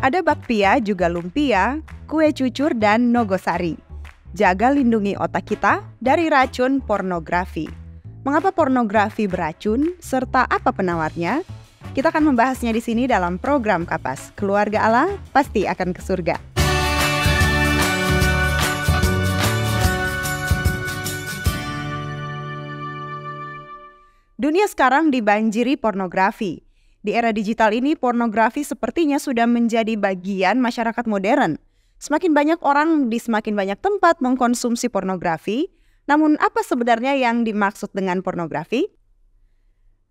Ada bakpia, juga lumpia, kue cucur, dan nogosari. Jaga lindungi otak kita dari racun pornografi. Mengapa pornografi beracun serta apa penawarnya? Kita akan membahasnya di sini dalam program Kapas. Keluarga Allah pasti akan ke surga. Dunia sekarang dibanjiri pornografi. Di era digital ini, pornografi sepertinya sudah menjadi bagian masyarakat modern. Semakin banyak orang di semakin banyak tempat mengkonsumsi pornografi. Namun, apa sebenarnya yang dimaksud dengan pornografi?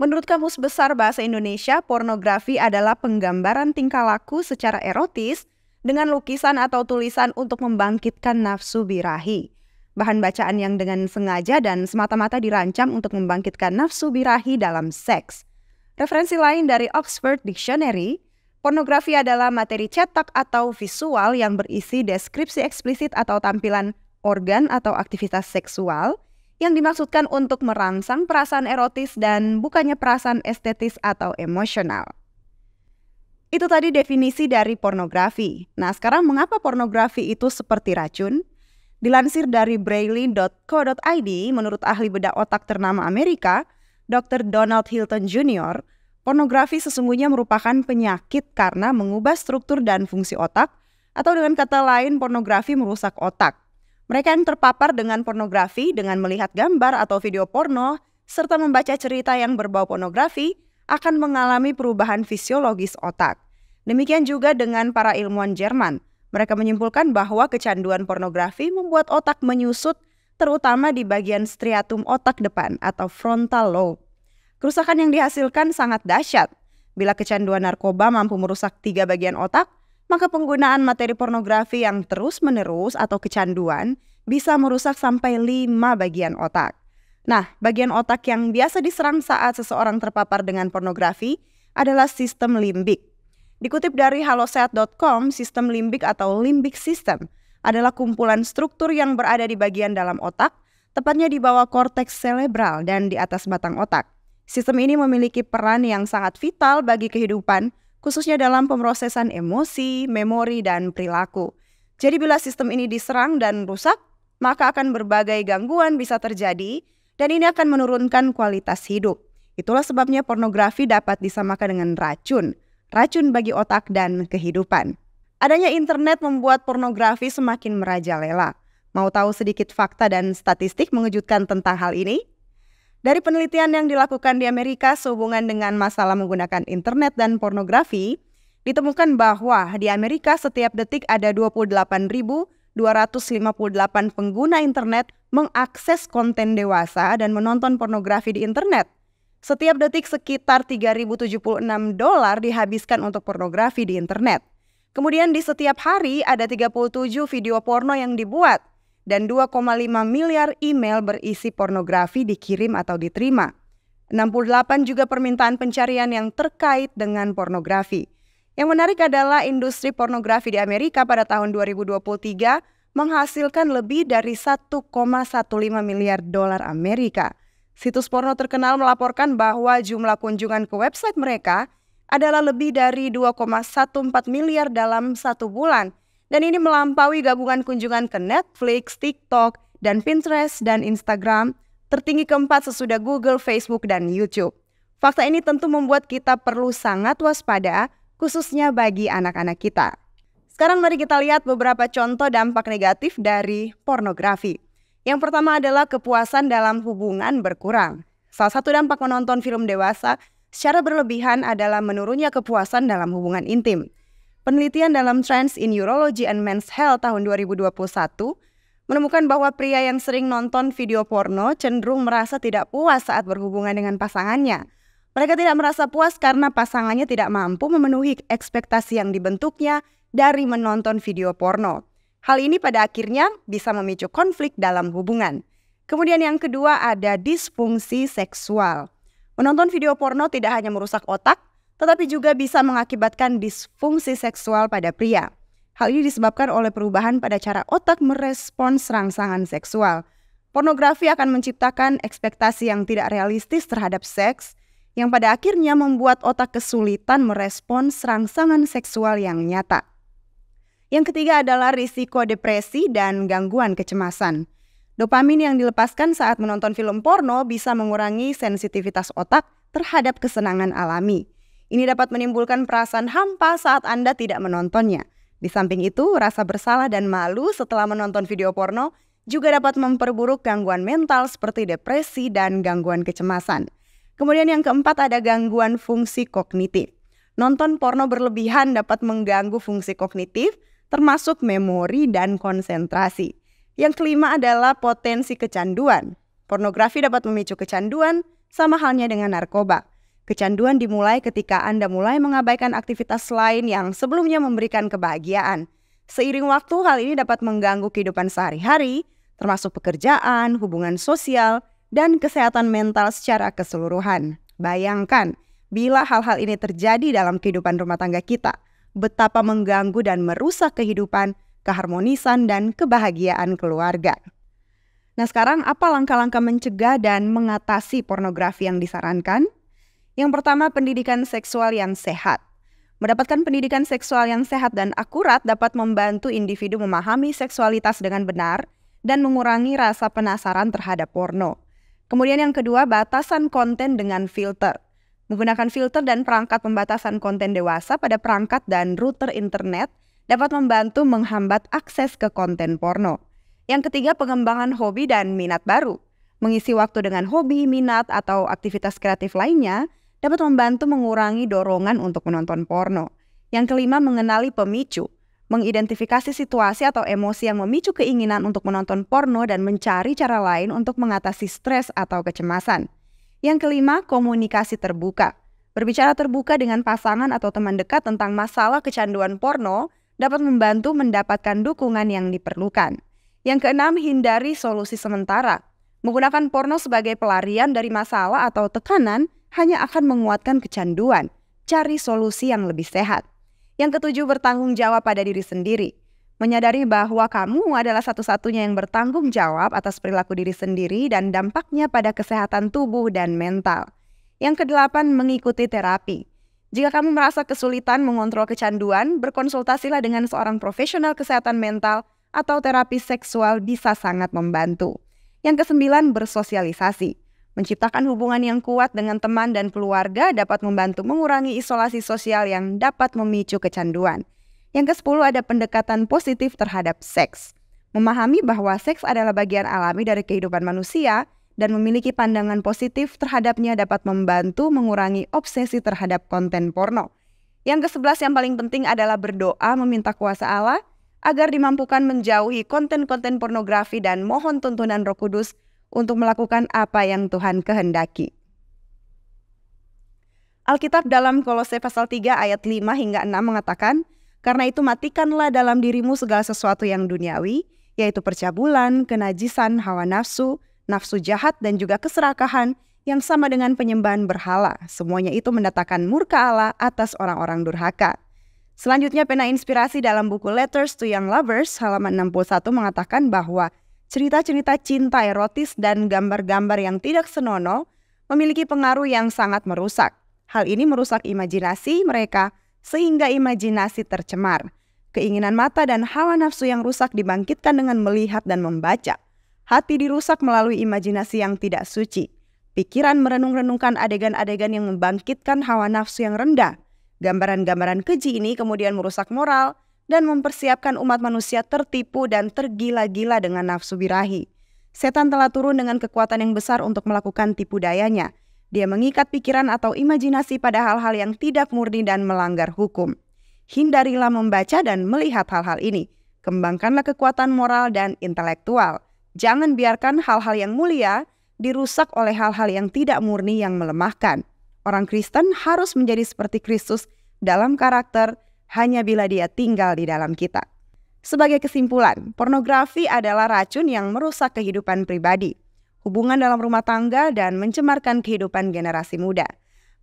Menurut Kamus Besar Bahasa Indonesia, pornografi adalah penggambaran tingkah laku secara erotis dengan lukisan atau tulisan untuk membangkitkan nafsu birahi. Bahan bacaan yang dengan sengaja dan semata-mata dirancang untuk membangkitkan nafsu birahi dalam seks. Referensi lain dari Oxford Dictionary, pornografi adalah materi cetak atau visual yang berisi deskripsi eksplisit atau tampilan organ atau aktivitas seksual yang dimaksudkan untuk merangsang perasaan erotis dan bukannya perasaan estetis atau emosional. Itu tadi definisi dari pornografi. Nah, sekarang mengapa pornografi itu seperti racun? Dilansir dari braille.co.id, menurut ahli bedah otak ternama Amerika, Dr. Donald Hilton Jr., pornografi sesungguhnya merupakan penyakit karena mengubah struktur dan fungsi otak, atau dengan kata lain, pornografi merusak otak. Mereka yang terpapar dengan pornografi dengan melihat gambar atau video porno, serta membaca cerita yang berbau pornografi, akan mengalami perubahan fisiologis otak. Demikian juga dengan para ilmuwan Jerman. Mereka menyimpulkan bahwa kecanduan pornografi membuat otak menyusut terutama di bagian striatum otak depan atau frontal lobe. Kerusakan yang dihasilkan sangat dahsyat. Bila kecanduan narkoba mampu merusak tiga bagian otak, maka penggunaan materi pornografi yang terus-menerus atau kecanduan bisa merusak sampai lima bagian otak. Nah, bagian otak yang biasa diserang saat seseorang terpapar dengan pornografi adalah sistem limbik. Dikutip dari halosehat.com, sistem limbik atau limbik sistem adalah kumpulan struktur yang berada di bagian dalam otak, tepatnya di bawah korteks selebral dan di atas batang otak. Sistem ini memiliki peran yang sangat vital bagi kehidupan, khususnya dalam pemrosesan emosi, memori, dan perilaku. Jadi bila sistem ini diserang dan rusak, maka akan berbagai gangguan bisa terjadi dan ini akan menurunkan kualitas hidup. Itulah sebabnya pornografi dapat disamakan dengan racun, racun bagi otak dan kehidupan. Adanya internet membuat pornografi semakin merajalela. Mau tahu sedikit fakta dan statistik mengejutkan tentang hal ini? Dari penelitian yang dilakukan di Amerika sehubungan dengan masalah menggunakan internet dan pornografi, ditemukan bahwa di Amerika setiap detik ada 28.258 pengguna internet mengakses konten dewasa dan menonton pornografi di internet. Setiap detik sekitar 3.076 dolar dihabiskan untuk pornografi di internet. Kemudian di setiap hari ada 37 video porno yang dibuat dan 2,5 miliar email berisi pornografi dikirim atau diterima. 68 juga permintaan pencarian yang terkait dengan pornografi. Yang menarik adalah industri pornografi di Amerika pada tahun 2023 menghasilkan lebih dari 1,15 miliar dolar Amerika. Situs porno terkenal melaporkan bahwa jumlah kunjungan ke website mereka adalah lebih dari 2,14 miliar dalam satu bulan. Dan ini melampaui gabungan kunjungan ke Netflix, TikTok, dan Pinterest dan Instagram, tertinggi keempat sesudah Google, Facebook, dan YouTube. Fakta ini tentu membuat kita perlu sangat waspada, khususnya bagi anak-anak kita. Sekarang mari kita lihat beberapa contoh dampak negatif dari pornografi. Yang pertama adalah kepuasan dalam hubungan berkurang. Salah satu dampak menonton film dewasa secara berlebihan adalah menurunnya kepuasan dalam hubungan intim. Penelitian dalam Trends in Urology and Men's Health tahun 2021 menemukan bahwa pria yang sering nonton video porno cenderung merasa tidak puas saat berhubungan dengan pasangannya. Mereka tidak merasa puas karena pasangannya tidak mampu memenuhi ekspektasi yang dibentuknya dari menonton video porno. Hal ini pada akhirnya bisa memicu konflik dalam hubungan. Kemudian yang kedua ada disfungsi seksual. Menonton video porno tidak hanya merusak otak, tetapi juga bisa mengakibatkan disfungsi seksual pada pria. Hal ini disebabkan oleh perubahan pada cara otak merespons rangsangan seksual. Pornografi akan menciptakan ekspektasi yang tidak realistis terhadap seks, yang pada akhirnya membuat otak kesulitan merespons rangsangan seksual yang nyata. Yang ketiga adalah risiko depresi dan gangguan kecemasan. Dopamin yang dilepaskan saat menonton film porno bisa mengurangi sensitivitas otak terhadap kesenangan alami. Ini dapat menimbulkan perasaan hampa saat Anda tidak menontonnya. Di samping itu, rasa bersalah dan malu setelah menonton video porno juga dapat memperburuk gangguan mental seperti depresi dan gangguan kecemasan. Kemudian yang keempat ada gangguan fungsi kognitif. Nonton porno berlebihan dapat mengganggu fungsi kognitif termasuk memori dan konsentrasi. Yang kelima adalah potensi kecanduan. Pornografi dapat memicu kecanduan, sama halnya dengan narkoba. Kecanduan dimulai ketika Anda mulai mengabaikan aktivitas lain yang sebelumnya memberikan kebahagiaan. Seiring waktu, hal ini dapat mengganggu kehidupan sehari-hari, termasuk pekerjaan, hubungan sosial, dan kesehatan mental secara keseluruhan. Bayangkan, bila hal-hal ini terjadi dalam kehidupan rumah tangga kita, betapa mengganggu dan merusak kehidupan keharmonisan, dan kebahagiaan keluarga. Nah, sekarang apa langkah-langkah mencegah dan mengatasi pornografi yang disarankan? Yang pertama, pendidikan seksual yang sehat. Mendapatkan pendidikan seksual yang sehat dan akurat dapat membantu individu memahami seksualitas dengan benar dan mengurangi rasa penasaran terhadap porno. Kemudian yang kedua, batasan konten dengan filter. Menggunakan filter dan perangkat pembatasan konten dewasa pada perangkat dan router internet dapat membantu menghambat akses ke konten porno. Yang ketiga, pengembangan hobi dan minat baru. Mengisi waktu dengan hobi, minat, atau aktivitas kreatif lainnya dapat membantu mengurangi dorongan untuk menonton porno. Yang kelima, mengenali pemicu. Mengidentifikasi situasi atau emosi yang memicu keinginan untuk menonton porno dan mencari cara lain untuk mengatasi stres atau kecemasan. Yang kelima, komunikasi terbuka. Berbicara terbuka dengan pasangan atau teman dekat tentang masalah kecanduan porno dapat membantu mendapatkan dukungan yang diperlukan. Yang keenam, hindari solusi sementara. Menggunakan porno sebagai pelarian dari masalah atau tekanan hanya akan menguatkan kecanduan. Cari solusi yang lebih sehat. Yang ketujuh, bertanggung jawab pada diri sendiri. Menyadari bahwa kamu adalah satu-satunya yang bertanggung jawab atas perilaku diri sendiri dan dampaknya pada kesehatan tubuh dan mental. Yang kedelapan, mengikuti terapi. Jika kamu merasa kesulitan mengontrol kecanduan, berkonsultasilah dengan seorang profesional kesehatan mental atau terapi seksual bisa sangat membantu. Yang kesembilan, bersosialisasi. Menciptakan hubungan yang kuat dengan teman dan keluarga dapat membantu mengurangi isolasi sosial yang dapat memicu kecanduan. Yang kesepuluh ada pendekatan positif terhadap seks. Memahami bahwa seks adalah bagian alami dari kehidupan manusia, dan memiliki pandangan positif terhadapnya dapat membantu mengurangi obsesi terhadap konten porno. Yang kesebelas yang paling penting adalah berdoa meminta kuasa Allah agar dimampukan menjauhi konten-konten pornografi dan mohon tuntunan roh kudus untuk melakukan apa yang Tuhan kehendaki. Alkitab dalam Kolose pasal 3 ayat 5 hingga 6 mengatakan, karena itu matikanlah dalam dirimu segala sesuatu yang duniawi, yaitu percabulan, kenajisan, hawa nafsu, nafsu jahat dan juga keserakahan yang sama dengan penyembahan berhala. Semuanya itu mendatangkan murka Allah atas orang-orang durhaka. Selanjutnya pena inspirasi dalam buku Letters to Young Lovers halaman 61 mengatakan bahwa cerita-cerita cinta erotis dan gambar-gambar yang tidak senonoh memiliki pengaruh yang sangat merusak. Hal ini merusak imajinasi mereka sehingga imajinasi tercemar. Keinginan mata dan hawa nafsu yang rusak dibangkitkan dengan melihat dan membaca. Hati dirusak melalui imajinasi yang tidak suci. Pikiran merenung-renungkan adegan-adegan yang membangkitkan hawa nafsu yang rendah. Gambaran-gambaran keji ini kemudian merusak moral dan mempersiapkan umat manusia tertipu dan tergila-gila dengan nafsu birahi. Setan telah turun dengan kekuatan yang besar untuk melakukan tipu dayanya. Dia mengikat pikiran atau imajinasi pada hal-hal yang tidak murni dan melanggar hukum. Hindarilah membaca dan melihat hal-hal ini. Kembangkanlah kekuatan moral dan intelektual. Jangan biarkan hal-hal yang mulia dirusak oleh hal-hal yang tidak murni yang melemahkan. Orang Kristen harus menjadi seperti Kristus dalam karakter hanya bila dia tinggal di dalam kita. Sebagai kesimpulan, pornografi adalah racun yang merusak kehidupan pribadi, hubungan dalam rumah tangga, dan mencemarkan kehidupan generasi muda.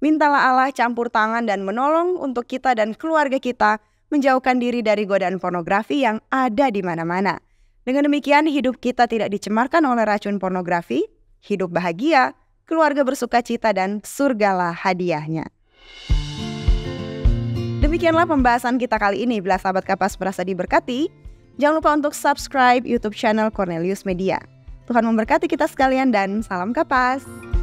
Mintalah Allah campur tangan dan menolong untuk kita dan keluarga kita menjauhkan diri dari godaan pornografi yang ada di mana-mana. Dengan demikian, hidup kita tidak dicemarkan oleh racun pornografi, hidup bahagia, keluarga bersuka cita, dan surgalah hadiahnya. Demikianlah pembahasan kita kali ini. Bila sahabat kapas merasa diberkati, jangan lupa untuk subscribe YouTube channel Cornelius Media. Tuhan memberkati kita sekalian dan salam kapas.